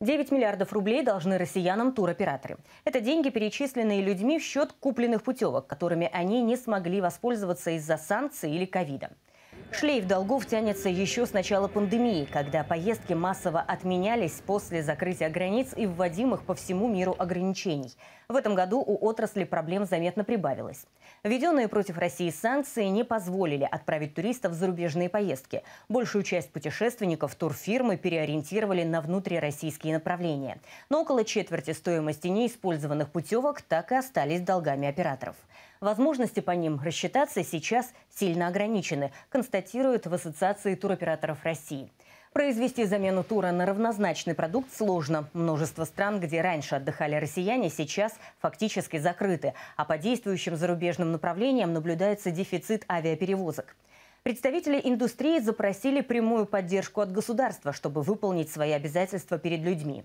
9 миллиардов рублей должны россиянам туроператоры. Это деньги, перечисленные людьми в счет купленных путевок, которыми они не смогли воспользоваться из-за санкций или ковида. Шлейф долгов тянется еще с начала пандемии, когда поездки массово отменялись после закрытия границ и вводимых по всему миру ограничений. В этом году у отрасли проблем заметно прибавилось. Введенные против России санкции не позволили отправить туристов в зарубежные поездки. Большую часть путешественников турфирмы переориентировали на внутрироссийские направления. Но около четверти стоимости неиспользованных путевок так и остались долгами операторов. Возможности по ним рассчитаться сейчас сильно ограничены, констатирует констатируют в Ассоциации туроператоров России. Произвести замену тура на равнозначный продукт сложно. Множество стран, где раньше отдыхали россияне, сейчас фактически закрыты. А по действующим зарубежным направлениям наблюдается дефицит авиаперевозок. Представители индустрии запросили прямую поддержку от государства, чтобы выполнить свои обязательства перед людьми.